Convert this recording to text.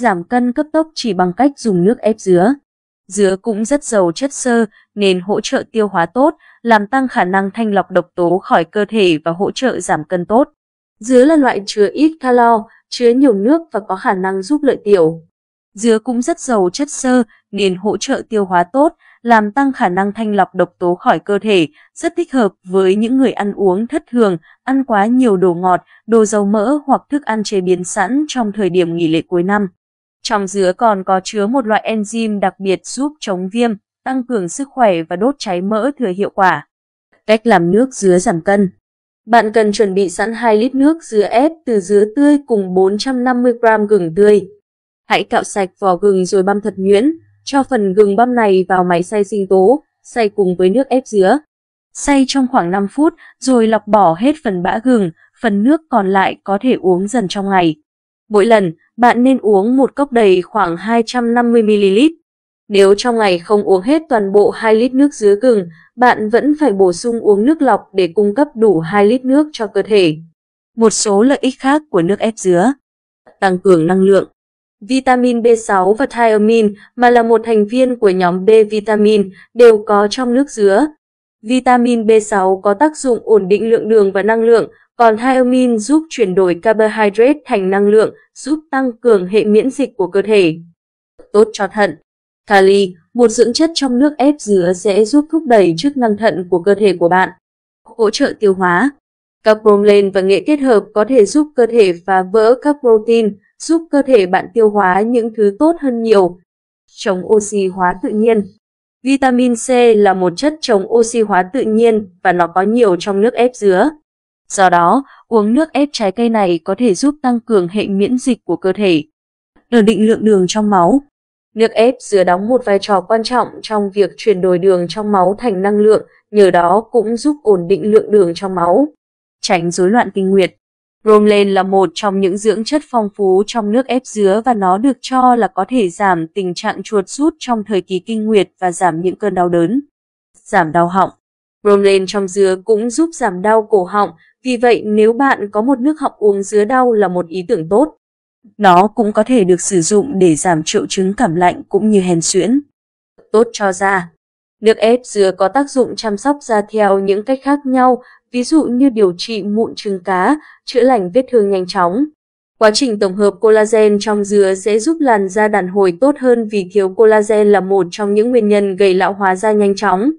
giảm cân cấp tốc chỉ bằng cách dùng nước ép dứa. Dứa cũng rất giàu chất xơ nên hỗ trợ tiêu hóa tốt, làm tăng khả năng thanh lọc độc tố khỏi cơ thể và hỗ trợ giảm cân tốt. Dứa là loại chứa ít calo, chứa nhiều nước và có khả năng giúp lợi tiểu. Dứa cũng rất giàu chất xơ nên hỗ trợ tiêu hóa tốt, làm tăng khả năng thanh lọc độc tố khỏi cơ thể, rất thích hợp với những người ăn uống thất thường, ăn quá nhiều đồ ngọt, đồ dầu mỡ hoặc thức ăn chế biến sẵn trong thời điểm nghỉ lễ cuối năm. Trong dứa còn có chứa một loại enzyme đặc biệt giúp chống viêm, tăng cường sức khỏe và đốt cháy mỡ thừa hiệu quả. Cách làm nước dứa giảm cân Bạn cần chuẩn bị sẵn 2 lít nước dứa ép từ dứa tươi cùng 450 g gừng tươi. Hãy cạo sạch vỏ gừng rồi băm thật nhuyễn, cho phần gừng băm này vào máy xay sinh tố, xay cùng với nước ép dứa. Xay trong khoảng 5 phút rồi lọc bỏ hết phần bã gừng, phần nước còn lại có thể uống dần trong ngày. Mỗi lần, bạn nên uống một cốc đầy khoảng 250ml. Nếu trong ngày không uống hết toàn bộ 2 lít nước dứa gừng, bạn vẫn phải bổ sung uống nước lọc để cung cấp đủ 2 lít nước cho cơ thể. Một số lợi ích khác của nước ép dứa Tăng cường năng lượng Vitamin B6 và thiamin mà là một thành viên của nhóm B vitamin đều có trong nước dứa. Vitamin B6 có tác dụng ổn định lượng đường và năng lượng, còn hyalumin giúp chuyển đổi carbohydrate thành năng lượng, giúp tăng cường hệ miễn dịch của cơ thể. Tốt cho thận. Kali, một dưỡng chất trong nước ép dứa sẽ giúp thúc đẩy chức năng thận của cơ thể của bạn. Hỗ trợ tiêu hóa. Các proline và nghệ kết hợp có thể giúp cơ thể phá vỡ các protein, giúp cơ thể bạn tiêu hóa những thứ tốt hơn nhiều. Chống oxy hóa tự nhiên. Vitamin C là một chất chống oxy hóa tự nhiên và nó có nhiều trong nước ép dứa. Do đó, uống nước ép trái cây này có thể giúp tăng cường hệ miễn dịch của cơ thể, ổn định lượng đường trong máu. Nước ép dứa đóng một vai trò quan trọng trong việc chuyển đổi đường trong máu thành năng lượng, nhờ đó cũng giúp ổn định lượng đường trong máu, tránh rối loạn kinh nguyệt. Bromelain là một trong những dưỡng chất phong phú trong nước ép dứa và nó được cho là có thể giảm tình trạng chuột rút trong thời kỳ kinh nguyệt và giảm những cơn đau đớn, giảm đau họng. Bromelain trong dứa cũng giúp giảm đau cổ họng, vì vậy, nếu bạn có một nước học uống dứa đau là một ý tưởng tốt. Nó cũng có thể được sử dụng để giảm triệu chứng cảm lạnh cũng như hèn suyễn. Tốt cho da. Nước ép dứa có tác dụng chăm sóc da theo những cách khác nhau, ví dụ như điều trị mụn trứng cá, chữa lành vết thương nhanh chóng. Quá trình tổng hợp collagen trong dứa sẽ giúp làn da đàn hồi tốt hơn vì thiếu collagen là một trong những nguyên nhân gây lão hóa da nhanh chóng.